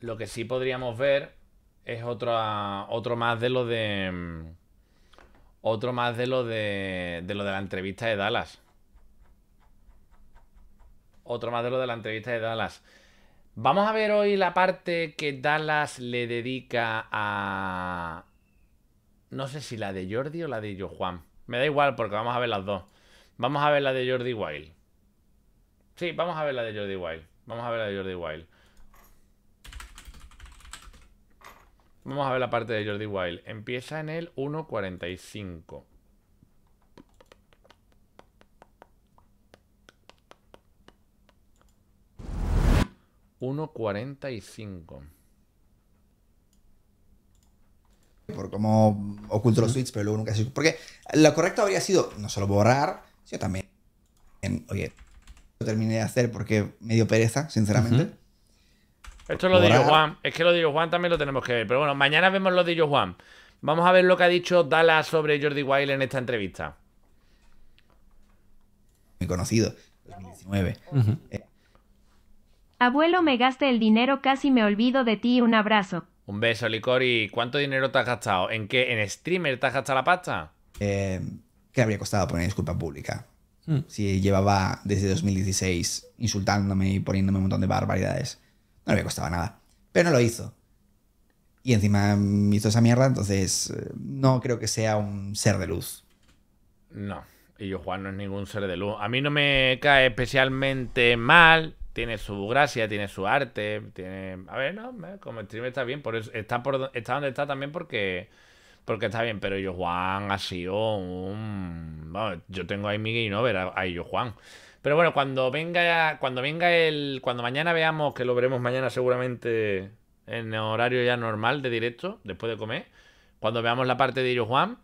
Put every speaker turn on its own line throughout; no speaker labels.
Lo que sí podríamos ver es otro, ah, otro más de lo de... Mm, otro más de lo de, lo de la entrevista de Dallas. Otro más de lo de la entrevista de Dallas. Vamos a ver hoy la parte que Dallas le dedica a... No sé si la de Jordi o la de Yo Juan. Me da igual porque vamos a ver las dos. Vamos a ver la de Jordi Wild. Sí, vamos a ver la de Jordi Wild. Vamos a ver la de Jordi Wild. Vamos a ver la parte de Jordi Wild. Empieza en el 1.45. 1'45".
Por cómo oculto los tweets, pero luego nunca se... Porque lo correcto habría sido no solo borrar, sino también... oye, lo terminé de hacer porque medio pereza, sinceramente.
Esto es lo de Yo Juan. Es que lo de Yo Juan también lo tenemos que ver. Pero bueno, mañana vemos lo de Yo Juan. Vamos a ver lo que ha dicho Dala sobre Jordi Wild en esta entrevista. Muy conocido, 2019. Eh.
Abuelo, me gaste el dinero, casi me olvido de ti. Un abrazo.
Un beso, Licor. ¿Y cuánto dinero te has gastado? ¿En qué? ¿En streamer te has gastado la pasta?
Eh, ¿Qué habría costado poner disculpa pública? Mm. Si llevaba desde 2016 insultándome y poniéndome un montón de barbaridades. No le costaba nada. Pero no lo hizo. Y encima hizo esa mierda, entonces eh, no creo que sea un ser de luz. No.
Y yo, Juan, no es ningún ser de luz. A mí no me cae especialmente mal. Tiene su gracia, tiene su arte, tiene... A ver, no, como streamer está bien. Por está, por, está donde está también porque porque está bien, pero yo Juan ha sido un... yo tengo ahí mi ver a yo Juan. Pero bueno, cuando venga, cuando venga el. Cuando mañana veamos, que lo veremos mañana seguramente en horario ya normal de directo, después de comer. Cuando veamos la parte de Iro Juan,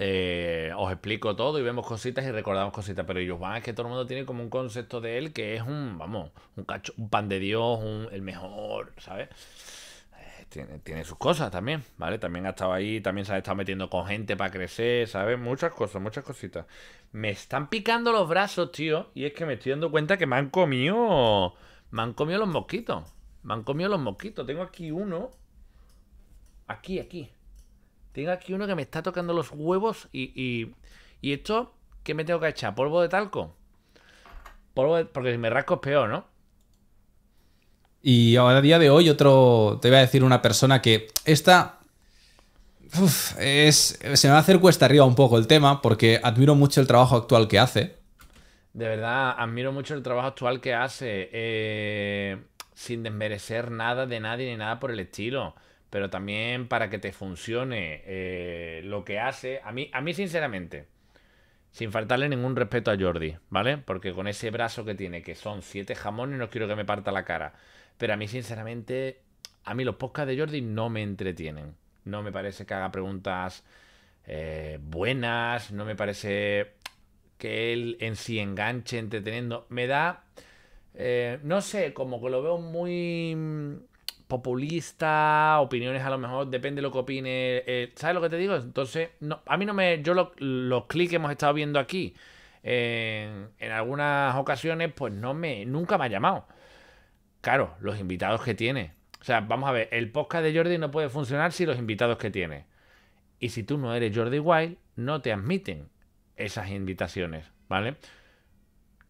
eh, os explico todo y vemos cositas y recordamos cositas. Pero ellos es que todo el mundo tiene como un concepto de él que es un, vamos, un cacho, un pan de Dios, un, el mejor, ¿sabes? tiene, sus cosas también, ¿vale? También ha estado ahí, también se ha estado metiendo con gente para crecer, ¿sabes? Muchas cosas, muchas cositas. Me están picando los brazos, tío, y es que me estoy dando cuenta que me han comido. Me han comido los mosquitos. Me han comido los mosquitos. Tengo aquí uno. Aquí, aquí. Tengo aquí uno que me está tocando los huevos y. ¿Y, ¿y esto? ¿Qué me tengo que echar? ¿Polvo de talco? Polvo de, porque si me rasco es peor, ¿no?
Y ahora, a día de hoy, otro, te voy a decir una persona que esta... es, se me va a hacer cuesta arriba un poco el tema porque admiro mucho el trabajo actual que hace.
De verdad, admiro mucho el trabajo actual que hace, eh, sin desmerecer nada de nadie ni nada por el estilo. Pero también para que te funcione eh, lo que hace. A mí, a mí sinceramente, sin faltarle ningún respeto a Jordi, ¿vale? Porque con ese brazo que tiene, que son siete jamones, no quiero que me parta la cara. Pero a mí, sinceramente, a mí los podcasts de Jordi no me entretienen. No me parece que haga preguntas eh, buenas, no me parece que él en sí enganche entreteniendo. Me da, eh, no sé, como que lo veo muy populista, opiniones a lo mejor, depende de lo que opine. Eh, ¿Sabes lo que te digo? Entonces, no, a mí no me. Yo los clics que hemos estado viendo aquí en, algunas ocasiones, pues no me. Nunca me ha llamado. Claro, los invitados que tiene. O sea, vamos a ver, el podcast de Jordi no puede funcionar si los invitados que tiene. Y si tú no eres Jordi Wild, no te admiten esas invitaciones, ¿vale?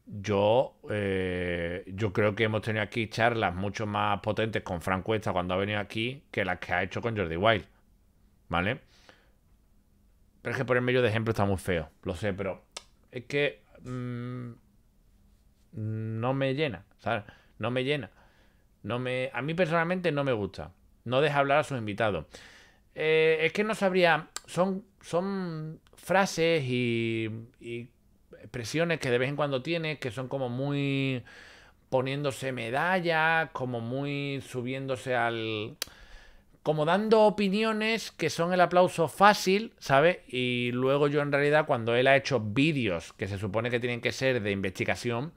yo, eh, yo creo que hemos tenido aquí charlas mucho más potentes con Frank Cuesta cuando ha venido aquí que las que ha hecho con Jordi Wild. ¿Vale? Pero es que ponerme yo de ejemplo está muy feo, lo sé, pero es que mm, no me llena, ¿sabes? No me llena. No me, a mí personalmente no me gusta. No deja hablar a sus invitados. Eh, es que no sabría. Son, son frases y expresiones que de vez en cuando tiene, que son como muy poniéndose medallas, como muy subiéndose al... como dando opiniones que son el aplauso fácil, ¿sabes? Y luego yo en realidad cuando él ha hecho vídeos que se supone que tienen que ser de investigación,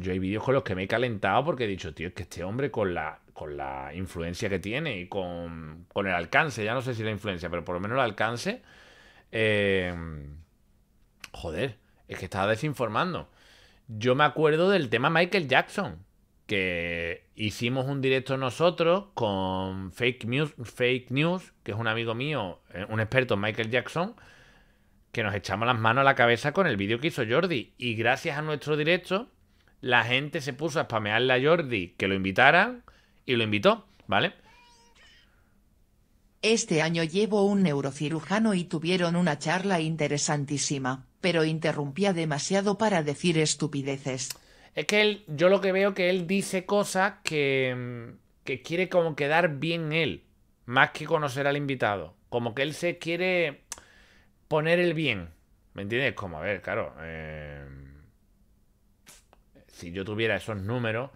yo hay vídeos con los que me he calentado porque he dicho, tío, es que este hombre con la, con la influencia que tiene y con, con el alcance, ya no sé si la influencia, pero por lo menos el alcance, eh Joder, es que estaba desinformando. Yo me acuerdo del tema Michael Jackson, que hicimos un directo nosotros con Fake News, Fake News que es un amigo mío, eh, un experto Michael Jackson, que nos echamos las manos a la cabeza con el vídeo que hizo Jordi. Y gracias a nuestro directo, la gente se puso a spamearle a Jordi que lo invitaran y lo invitó, ¿vale?
Este año llevo un neurocirujano y tuvieron una charla interesantísima pero interrumpía demasiado para decir estupideces.
Es que él, yo lo que veo que él dice cosas que, mm, que quiere como quedar bien él, más que conocer al invitado. Como que él se quiere poner el bien. ¿Me entiendes? Como, a ver, claro. Eh, si yo tuviera esos números.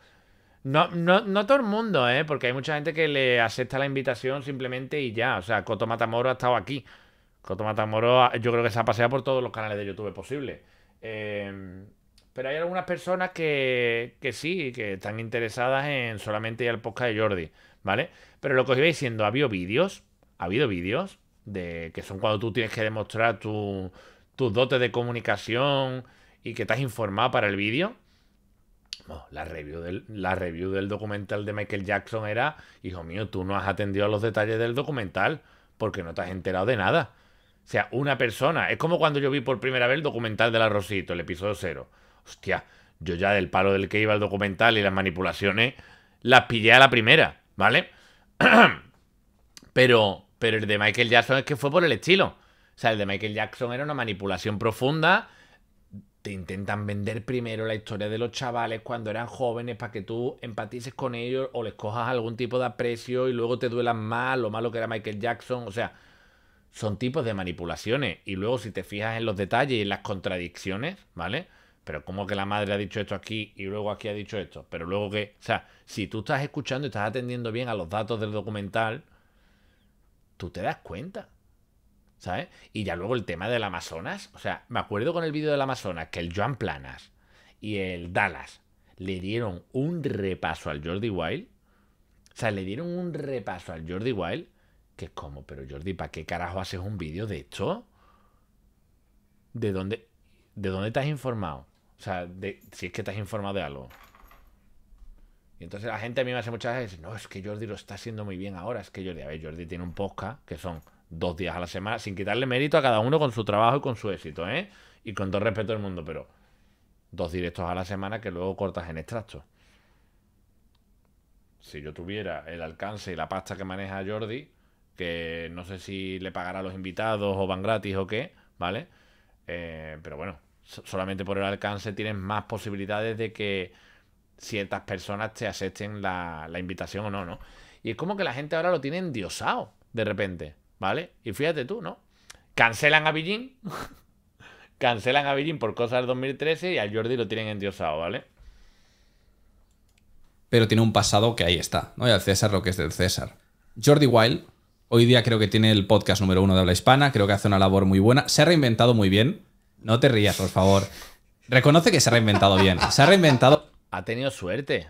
No, no, no todo el mundo, ¿eh? Porque hay mucha gente que le acepta la invitación simplemente y ya. O sea, Coto Matamoro ha estado aquí. Cotomata Matamoros, ah, yo creo que se ha paseado por todos los canales de YouTube posibles em, pero hay algunas personas que, sí, que están interesadas en solamente ir al podcast de Jordi, ¿vale? Pero lo que os iba diciendo, ha habido vídeos, ha habido vídeos, de que son cuando tú tienes que demostrar tus tu dotes de comunicación y que estás informado para el vídeo. la, review del, la review del documental de Michael Jackson era, hijo mío, tú no has atendido a los detalles del documental porque no te has enterado de nada. O sea, una persona. Es como cuando yo vi por primera vez el documental la Rosito, el episodio cero. Hostia, yo ya del palo del que iba el documental y las manipulaciones las pillé a la primera, ¿vale? pero, pero el de Michael Jackson es que fue por el estilo. O sea, el de Michael Jackson era una manipulación profunda. Te intentan vender primero la historia de los chavales cuando eran jóvenes para que tú empatices con ellos o les cojas algún tipo de aprecio y luego te duelan mal lo malo que era Michael Jackson. O sea, son tipos de manipulaciones. Y luego, si te fijas en los detalles y en las contradicciones, ¿vale? Pero como que la madre ha dicho esto aquí y luego aquí ha dicho esto. Pero luego que, o sea, si tú estás escuchando y estás atendiendo bien a los datos del documental, tú te das cuenta. ¿Sabes? Y ya luego el tema del Amazonas. O sea, me acuerdo con el vídeo del Amazonas que el Joan Planas y el Dallas le dieron un repaso al Jordi Wild. O sea, le dieron un repaso al Jordi Wild que es como, pero Jordi, ¿para qué carajo haces un vídeo de esto? ¿De dónde, ¿De dónde te has informado? O sea, si es que te has informado de algo. Y entonces la gente a mí me hace muchas veces, no, es que Jordi lo está haciendo muy bien ahora. Es que Jordi, a ver, Jordi tiene un podcast que son dos días a la semana, sin quitarle mérito a cada uno con su trabajo y con su éxito, ¿eh? Y con todo respeto al mundo, pero dos directos a la semana que luego cortas en extractos. Si yo tuviera el alcance y la pasta que maneja Jordi, que no sé si le pagará a los invitados o van gratis o qué, ¿vale? Eh, pero bueno, solamente por el alcance tienes más posibilidades de que ciertas personas te acepten la, invitación o no, ¿no? Y es como que la gente ahora lo tiene endiosado de repente, ¿vale? Y fíjate tú, ¿no? Cancelan a Beijing, cancelan a Beijing por cosas del 2013 y al Jordi lo tienen endiosado, ¿vale?
Pero tiene un pasado que ahí está, ¿no? Y al César lo que es del César. Jordi Wild Hoy día creo que tiene el podcast número uno de habla hispana, creo que hace una labor muy buena. Se ha reinventado muy bien. No te rías, por favor. Reconoce que se ha reinventado bien. Se ha reinventado.
Ha tenido suerte.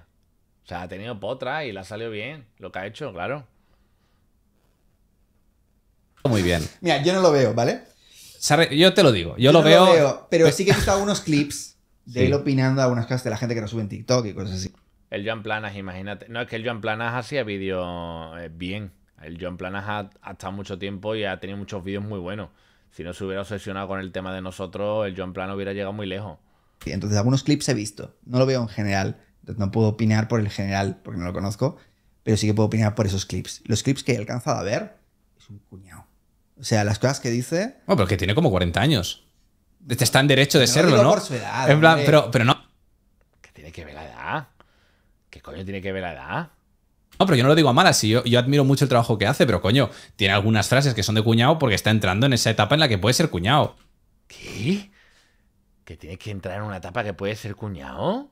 O sea, ha tenido potra y la ha salido bien. Lo que ha hecho, claro. Muy bien. Mira,
yo no lo veo, ¿vale? Yo te lo digo. Yo, lo, veo... Pero
sí que he visto algunos clips de él
opinando a algunas cosas de la gente que lo sube en TikTok y cosas así.
El Joan Planas, imagínate. No, es que el Joan Planas hacía vídeo eh, bien. El John Planas ha, estado mucho tiempo y ha tenido muchos vídeos muy buenos. Si no se hubiera obsesionado con el tema de nosotros, el John Planas hubiera llegado muy lejos.
Entonces, algunos clips he visto. No lo veo en general. No puedo opinar por el general porque no lo conozco. Pero sí que puedo opinar por esos clips. Los clips que he alcanzado a ver es un cuñado. O sea, las
cosas que dice. Bueno, pero que tiene como 40 años. Está en derecho de serlo, ¿no? Por su edad, en plan, pero, pero no.
¿Qué tiene que ver la edad? ¿Qué coño tiene que ver la edad?
No, pero yo no lo digo a malas, yo, admiro mucho el trabajo que hace, pero coño, tiene algunas frases que son de cuñado porque está
entrando en esa etapa en la que puede ser cuñado. ¿Qué? ¿Que tiene que entrar en una etapa que puede ser cuñado?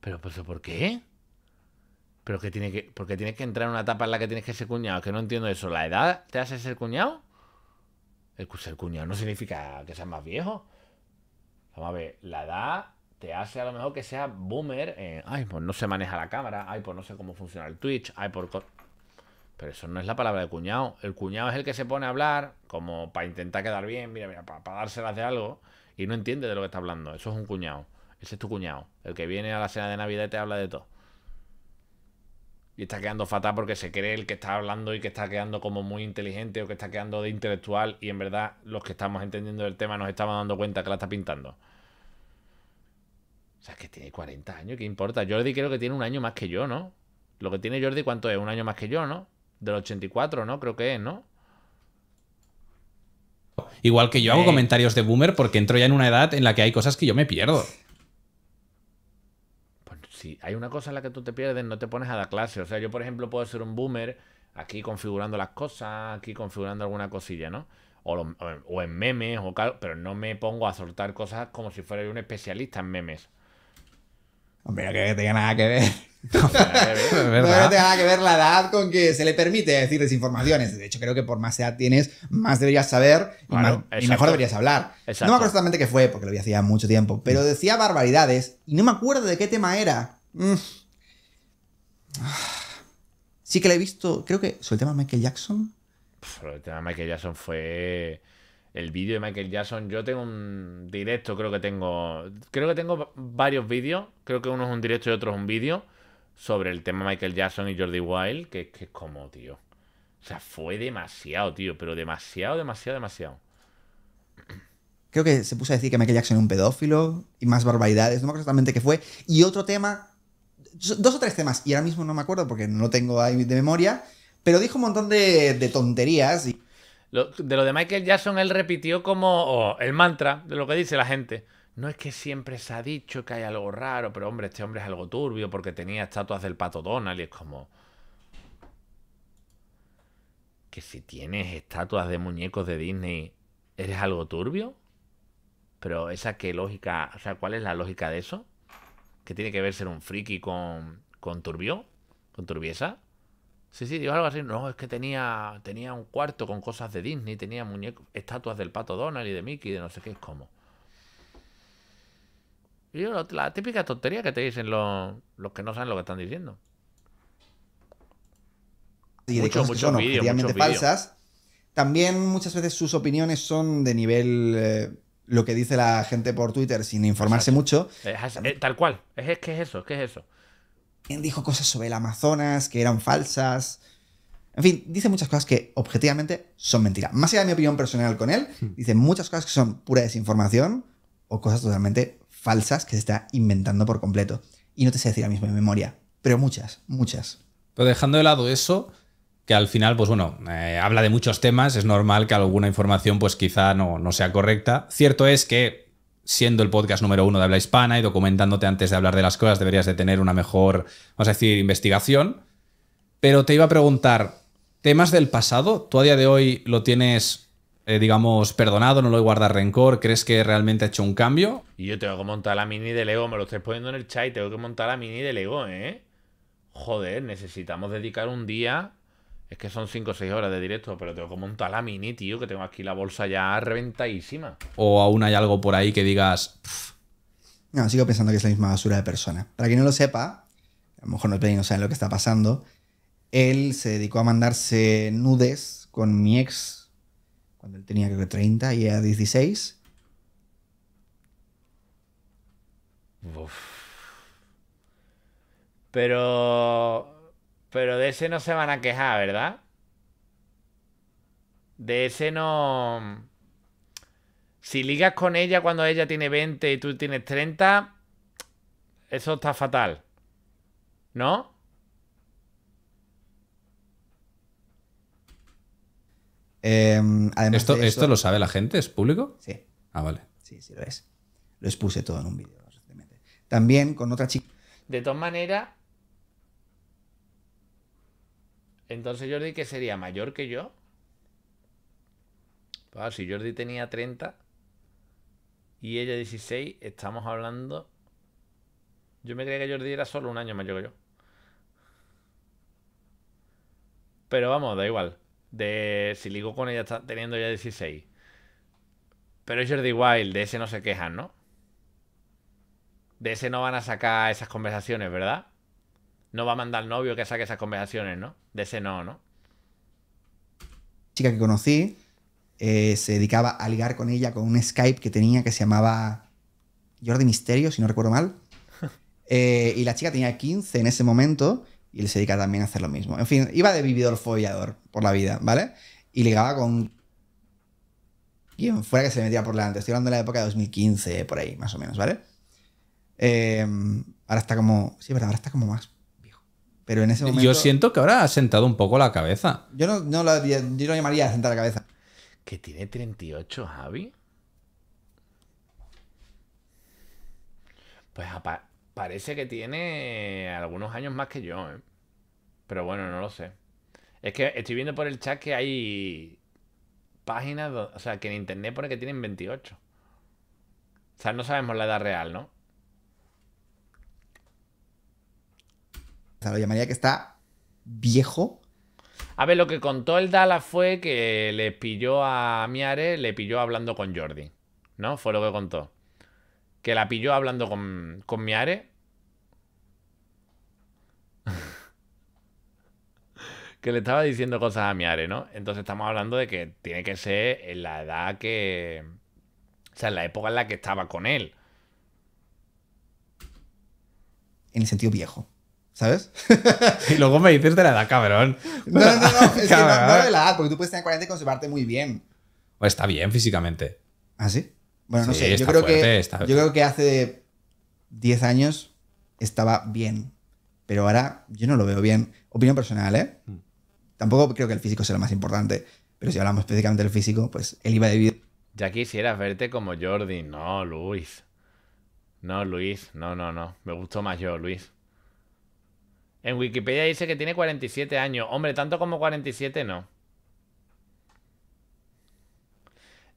¿Pero por qué? ¿Pero que tiene que, porque tienes que entrar en una etapa en la que tienes que ser cuñado? Que no entiendo eso. ¿La edad te hace ser cuñado? El ser cuñado no significa que seas más viejo. Vamos a ver, la edad te hace a lo mejor que sea boomer. Eh, ay, pues no se maneja la cámara. Ay, pues no sé cómo funciona el Twitch. Ay, por. Pero eso no es la palabra de cuñado. El cuñado es el que se pone a hablar como para intentar quedar bien, mira, mira, para, dárselas de algo y no entiende de lo que está hablando. Eso es un cuñado. Ese es tu cuñado. El que viene a la cena de Navidad y te habla de todo. Y está quedando fatal porque se cree el que está hablando y que está quedando como muy inteligente o que está quedando de intelectual y en verdad los que estamos entendiendo el tema nos estamos dando cuenta que la está pintando. O sea, es que tiene 40 años, ¿qué importa? Jordi creo que tiene un año más que yo, ¿no? Lo que tiene Jordi, ¿cuánto es? Un año más que yo, ¿no? Del 84, ¿no? Creo que es, ¿no?
Igual que yo hago eh. comentarios de boomer porque entro ya en una edad en la que hay cosas que yo me pierdo.
Pues si hay una cosa en la que tú te pierdes, no te pones a dar clase. O sea, yo, por ejemplo, puedo ser un boomer aquí configurando las cosas, aquí configurando alguna cosilla, ¿no? O, en memes, o pero no me pongo a soltar cosas como si fuera un especialista en memes. Hombre, no creo que tenga nada que ver. No, que nada
que ver la edad con que se le permite decir desinformaciones. De hecho, creo que por más edad tienes, más deberías saber y, mejor deberías hablar. No me acuerdo exactamente qué fue, porque lo vi hacía mucho tiempo, pero mm. decía barbaridades y no me acuerdo de qué tema era. Mm. Sí que la he visto, creo que sobre el tema de Michael
Jackson. el tema de Michael Jackson fue... El vídeo de Michael Jackson, yo tengo un directo, creo que tengo. Creo que tengo varios vídeos. Creo que uno es un directo y otro es un vídeo. Sobre el tema Michael Jackson y Jordi Wild. Que, es como, tío. O sea, fue demasiado, tío. Pero demasiado, demasiado, demasiado.
Creo que se puso a decir que Michael Jackson era un pedófilo y más barbaridades. No me acuerdo exactamente qué fue. Y otro tema. Dos o tres temas. Y ahora mismo no me acuerdo porque no tengo ahí de memoria. Pero dijo un montón de, de tonterías y
de lo de Michael Jackson, él repitió como el mantra de lo que dice la gente. No es que siempre se ha dicho que hay algo raro, pero hombre, este hombre es algo turbio porque tenía estatuas del pato Donald y es como. Que si tienes estatuas de muñecos de Disney, ¿eres algo turbio? Pero esa qué lógica, o sea, ¿cuál es la lógica de eso? ¿Qué tiene que ver ser un friki con, con turbio? ¿Con turbiesa? Sí, sí, digo algo así. No, es que tenía, tenía un cuarto con cosas de Disney, tenía muñecos, estatuas del pato Donald y de Mickey, de no sé qué es como. Y yo, la típica tontería que te dicen los, que no saben lo que están diciendo. Y de cosas son falsas.
También muchas veces sus opiniones son de nivel eh, lo que dice la gente por Twitter sin informarse mucho.
Eh, tal cual. es que es eso, es que es eso dijo cosas sobre el
Amazonas que eran falsas. En fin, dice muchas cosas que objetivamente son mentiras. Más allá de mi opinión personal con él, hmm. dice muchas cosas que son pura desinformación o cosas totalmente falsas que se está inventando por completo. Y no te sé decir la misma memoria, pero muchas, muchas.
Pero dejando de lado eso, que al final, pues bueno, eh, habla de muchos temas, es normal que alguna información pues quizá no, no sea correcta. Cierto es que siendo el podcast número uno de habla hispana y documentándote antes de hablar de las cosas, deberías de tener una mejor, vamos a decir, investigación. Pero te iba a preguntar, temas del pasado, tú a día de hoy lo tienes, eh, digamos, perdonado, no lo guardas rencor, ¿crees que realmente ha hecho un cambio?
Y yo tengo que montar la mini de Lego, me lo estoy poniendo en el chat, y tengo que montar la mini de Lego, ¿eh? Joder, necesitamos dedicar un día es que son 5 o 6 horas de directo, pero tengo que montar la mini, tío, que tengo aquí la bolsa ya reventadísima. O aún hay algo por ahí que digas.
No, sigo pensando que es la misma basura de persona. Para quien no lo sepa, a lo mejor no, no sabe lo que está pasando. Él se dedicó a mandarse nudes con mi ex cuando él tenía creo que 30 y ella 16.
Pero pero de ese no se van a quejar, ¿verdad? De ese no... Si ligas con ella cuando ella tiene 20 y tú tienes 30, eso está fatal. ¿No?
Em, ¿Esto, ¿Esto lo sabe la gente? ¿Es público? Sí. Ah, vale. Sí, sí lo es. Lo expuse todo
en un vídeo. También con otra chica.
De todas maneras, entonces Jordi, que sería mayor que yo. si Jordi tenía 30 y ella 16, estamos hablando... Yo me creía que Jordi era solo un año mayor que yo. Pero vamos, da igual. De si ligo con ella está teniendo ya 16. Pero Jordi igual de ese no se quejan, ¿no? De ese no van a sacar esas conversaciones, ¿verdad? no va a mandar al novio que saque esas conversaciones, ¿no? De ese no, ¿no?
Chica que conocí eh, se dedicaba a ligar con ella con un Skype que tenía que se llamaba Jordi Misterio, si no recuerdo mal. Eh, y la chica tenía 15 en ese momento y él se dedicaba también a hacer lo mismo. En fin, iba de vividor follador por la vida, ¿vale? Y ligaba con quien fuera que se metía por delante. Estoy hablando de la época de 2015, por ahí, más o menos, ¿vale?
Eh, ahora está como. Sí, verdad. ahora está como más yo siento que ahora ha sentado un poco la cabeza.
Yo no, no llamaría a sentar la cabeza.
¿Que tiene 38, Javi? Pues parece que tiene algunos años más que yo, ¿eh? Pero bueno, no lo sé. Es que estoy viendo por el chat que hay páginas, o sea, que en internet pone que tienen 28. O sea, no sabemos la edad real, ¿no?
lo llamaría que está viejo.
A ver, lo que contó el Dala fue que le pilló a Miare, le pilló hablando con Jordi. ¿No? Fue lo que contó. Que la pilló hablando con, Miare que le estaba diciendo cosas a Miare, ¿no? Entonces estamos hablando de que tiene que ser en la edad que. O sea, en la época en la que estaba con él.
En el sentido viejo. ¿Sabes? y luego
me dices de la edad, cabrón. No, no, no, no es que no, de la
edad, porque tú puedes tener 40 y conservarte muy bien.
o pues está bien físicamente. ¿Ah, sí? Bueno, no sé. Yo creo, que, yo creo que hace
10 años estaba bien. Pero ahora yo no lo veo bien. Opinión personal, ¿eh? Mm. Tampoco creo que el físico sea lo más importante. Pero si hablamos específicamente del físico, pues él iba a vida.
Ya quisieras verte como Jordi. No, Luis. No, Luis. No, no, no. Me gustó más yo, Luis. En Wikipedia dice que tiene 47 años. Hombre, tanto como 47 no.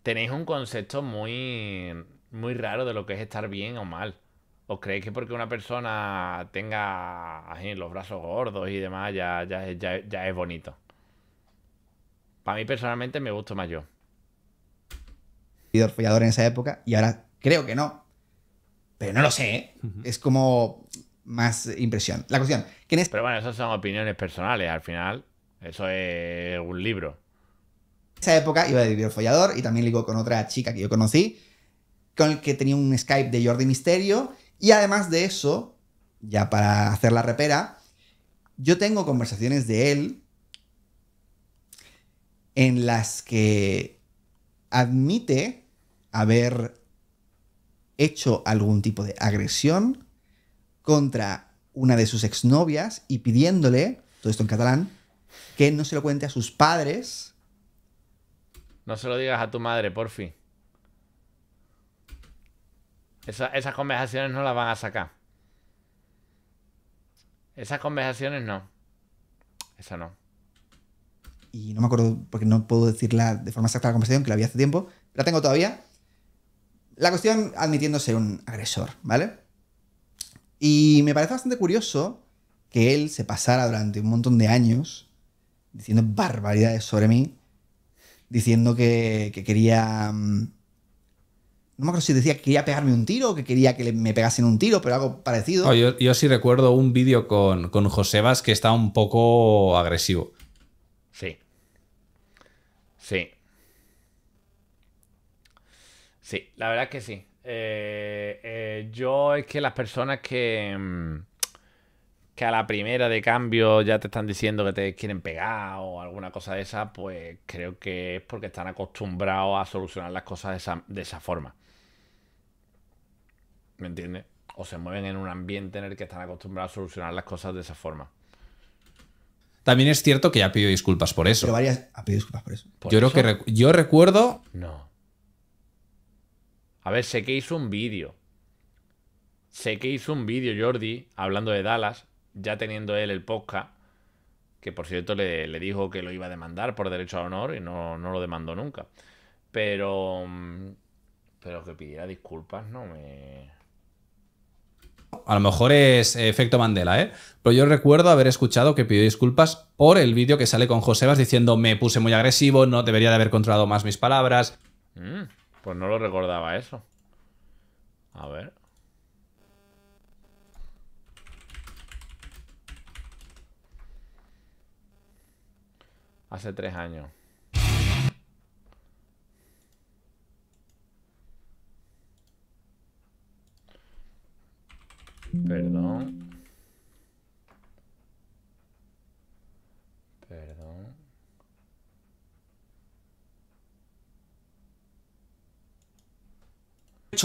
Tenéis un concepto muy, muy raro de lo que es estar bien o mal. ¿Os creéis que porque una persona tenga los brazos gordos y demás ya, es bonito? Para mí personalmente me gustó más yo.
Follador en esa época y ahora
creo que no.
Pero no lo sé. ¿eh? Es como más impresión. La cuestión,
¿quién es...? Pero bueno, esas son opiniones personales, al final. Eso es un libro.
En esa época iba a vivir el follador y también ligó con otra chica que yo conocí, con el que tenía un Skype de Jordi Misterio. Y además de eso, ya para hacer la repera, yo tengo conversaciones de él en las que admite haber hecho algún tipo de agresión contra una de sus exnovias y pidiéndole, todo esto en catalán, que no se lo cuente a sus padres.
No se lo digas a tu madre, por fin. esas conversaciones no las van a sacar. Esas conversaciones no. Esa no.
Y no me acuerdo, porque no puedo decirla de forma exacta la conversación, que la había hace tiempo. La tengo todavía. La cuestión admitiéndose un agresor, ¿vale? Y me parece bastante curioso que él se pasara durante un montón de años diciendo barbaridades sobre mí, diciendo que, quería... Mm, no me acuerdo si decía que quería pegarme un tiro o que quería que me pegasen un tiro, pero algo parecido.
yo, sí recuerdo un vídeo con, con Josebas que está un poco agresivo. Sí. Sí.
Sí, la verdad que sí. Eh, eh, yo es que las personas que, mm, que a la primera de cambio ya te están diciendo que te quieren pegar o alguna cosa de esa, pues creo que es porque están acostumbrados a solucionar las cosas de esa, forma. ¿Me entiendes? O se mueven en un ambiente en el que están acostumbrados a solucionar las cosas de esa forma.
También es cierto que ya pidió disculpas por eso. ha pedido disculpas por eso. yo creo que yo
recuerdo. No. A ver, sé que hizo un vídeo. Sé que hizo un vídeo Jordi hablando de Dallas, ya teniendo él el podcast, que por cierto le, dijo que lo iba a demandar por derecho a honor y no, lo demandó nunca. Pero... Mm, pero que pidiera disculpas no me...
A lo mejor es efecto Mandela, ¿eh? Pero yo recuerdo haber escuchado que pidió disculpas por el vídeo que sale con Josebas diciendo me puse muy agresivo, no debería de haber controlado más mis
palabras. Mm. Pues no lo recordaba eso. A ver. Hace tres años. Perdón. Perdón.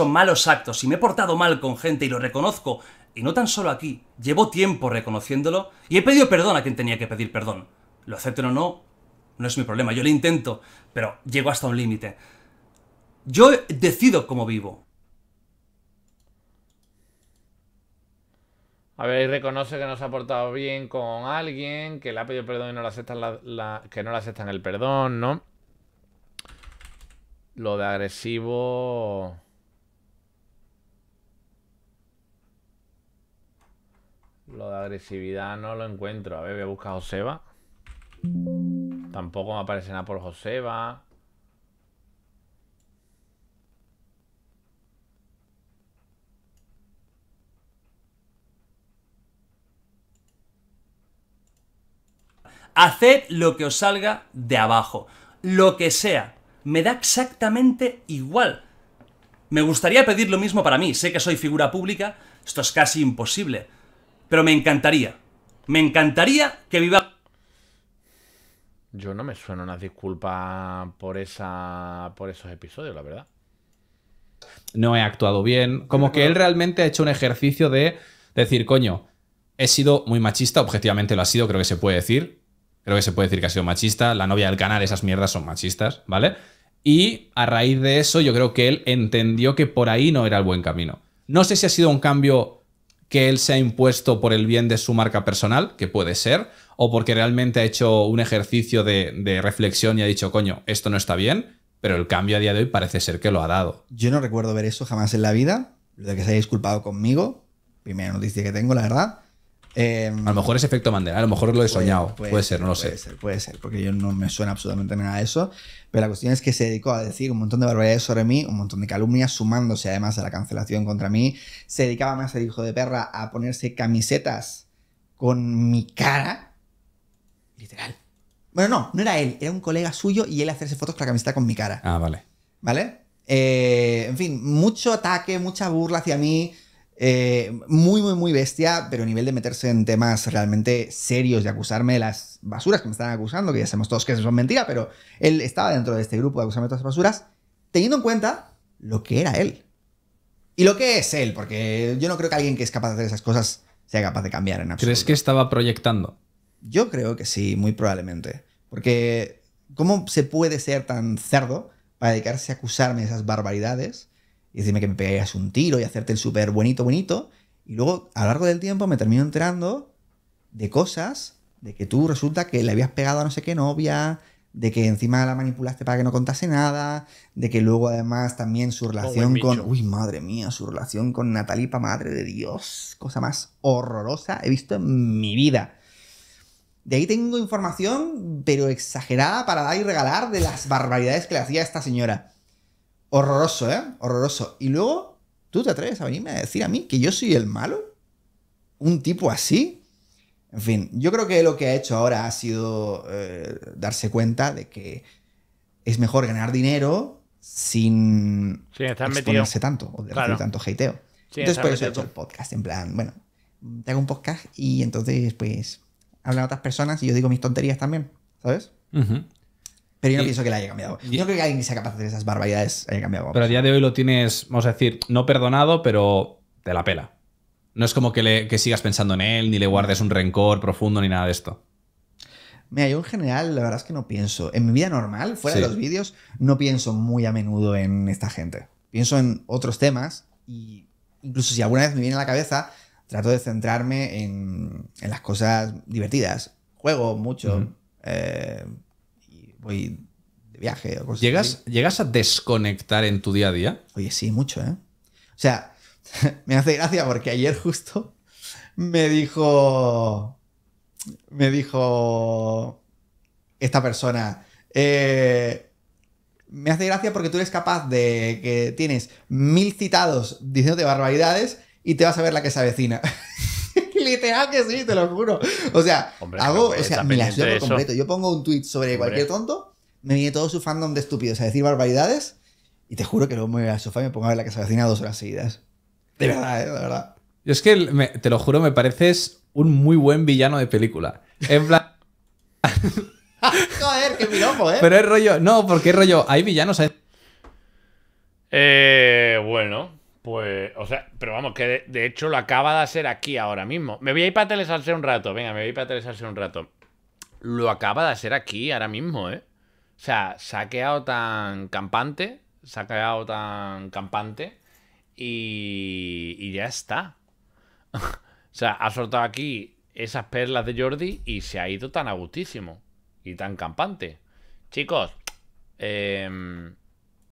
malos actos y me he portado mal con gente y lo reconozco, y no tan solo aquí, llevo tiempo reconociéndolo y he pedido perdón a quien tenía que pedir perdón. Lo acepto o no, no es mi problema, yo lo intento, pero llego hasta un límite. Yo decido cómo vivo.
A ver, y reconoce que no se ha portado bien con alguien, que le ha pedido perdón y no le aceptan, que no le aceptan el perdón, ¿no? Lo de agresivo... Lo de agresividad no lo encuentro. A ver, voy a buscar a Joseba. Tampoco me aparece nada por Joseba.
Haced lo que os salga de abajo. Lo que sea. Me da exactamente igual. Me gustaría pedir lo mismo para mí. Sé que soy figura pública. Esto es casi imposible pero me encantaría. Me encantaría
que vivas... Yo no me suena una disculpa por esa. por esos episodios, la verdad.
No he actuado bien. Como que él realmente ha hecho un ejercicio de decir, coño, he sido muy machista, objetivamente lo ha sido, creo que se puede decir. Creo que se puede decir que ha sido machista. La novia del canal, esas mierdas son machistas, ¿vale? Y a raíz de eso, yo creo que él entendió que por ahí no era el buen camino. No sé si ha sido un cambio que él se ha impuesto por el bien de su marca personal, que puede ser, o porque realmente ha hecho un ejercicio de, reflexión y ha dicho, coño, esto no está bien, pero el cambio a día de hoy parece ser que lo ha dado.
Yo no recuerdo ver eso jamás en la vida, lo de que se haya disculpado conmigo, primera noticia que tengo, la verdad. Em, a lo mejor es
efecto Mandela, a lo mejor lo he soñado. Puede, ser, no lo puede
sé. Ser, puede ser, porque yo no me suena absolutamente nada a eso. Pero la cuestión es que se dedicó a decir un montón de barbaridades sobre mí, un montón de calumnias, sumándose además a la cancelación contra mí. Se dedicaba más el hijo de perra a ponerse camisetas con mi cara. Literal. Bueno, no, no era él, era un colega suyo y él hacerse fotos con la camiseta con mi cara. Ah, vale. ¿Vale? Eh, en fin, mucho ataque, mucha burla hacia mí. Eh, muy, muy, muy bestia, pero a nivel de meterse en temas realmente serios, de acusarme de las basuras que me están acusando, que ya sabemos todos que eso son mentira, pero él estaba dentro de este grupo de acusarme de todas las basuras, teniendo en cuenta lo que era
él. Y
lo que es él, porque yo no creo que alguien que es capaz de hacer esas cosas sea capaz de cambiar en absoluto.
¿Crees que estaba proyectando?
Yo creo que sí, muy probablemente. Porque, ¿cómo se puede ser tan cerdo para dedicarse a acusarme de esas barbaridades? y decirme que me pegarías un tiro y hacerte el súper bonito, bonito. Y luego, a lo largo del tiempo, me termino enterando de cosas, de que tú resulta que le habías pegado a no sé qué novia, de que encima la manipulaste para que no contase nada, de que luego además también su relación con... Uy, madre mía, su relación con Natalipa, madre de Dios, cosa más horrorosa he visto en mi vida. De ahí tengo información, pero exagerada para dar y regalar de las barbaridades que le hacía esta señora. Horroroso, ¿eh? Horroroso. Y luego, ¿tú te atreves a venirme a decir a mí que yo soy el malo? ¿Un tipo así? En fin, yo creo que lo que ha hecho ahora ha sido eh, darse cuenta de que es mejor ganar dinero sin, sin estar tanto o de tanto hateo. entonces, por eso he hecho el podcast. En plan, bueno, te hago un podcast y entonces, pues, hablan otras personas y yo digo mis tonterías también, ¿sabes?
Pero yo no pienso que la haya cambiado. Yo
no creo que alguien sea capaz de hacer esas barbaridades haya cambiado. Pero a
día de hoy lo tienes, vamos a decir, no perdonado, pero te la pela. No es como que, le, sigas pensando en él, ni le guardes un rencor profundo, ni nada de esto.
Mira, yo en general, la verdad es que no pienso. En mi vida normal, fuera de los vídeos, no pienso muy a menudo en esta gente. Pienso en otros temas y incluso si alguna vez me viene a la cabeza, trato de centrarme en, las cosas divertidas. Juego mucho, voy de viaje ¿Llegas,
¿Llegas a desconectar en tu día a día? Oye, sí, mucho, ¿eh?
O sea, me hace gracia porque ayer justo me dijo. Me dijo. Esta persona. Eh, me hace gracia porque tú eres capaz de que tienes mil citados diciéndote barbaridades y te vas a ver la que se avecina. Literal que sí, te lo juro. O sea, hago, o sea, me las por completo. Yo pongo un tweet sobre cualquier tonto, me viene todo su fandom de estúpidos a decir barbaridades y te juro que luego me voy al sofá y me pongo a ver la casa vacina dos horas seguidas. De verdad,
eh, de verdad. Yo es que, te lo juro, me pareces un muy buen villano de película. En plan...
Joder, qué ¿eh?
Pero es rollo... No, porque es rollo... Hay villanos...
Eh, bueno, pues, o sea, pero vamos, que de, hecho lo acaba de hacer aquí ahora mismo. Me voy a ir para Telesalse un rato, venga, me voy a ir para un rato. Lo acaba de hacer aquí ahora mismo, ¿eh? O sea, se ha quedado tan campante, se ha quedado tan campante y, y ya está. o sea, ha soltado aquí esas perlas de Jordi y se ha ido tan agustísimo y tan campante. Chicos, eh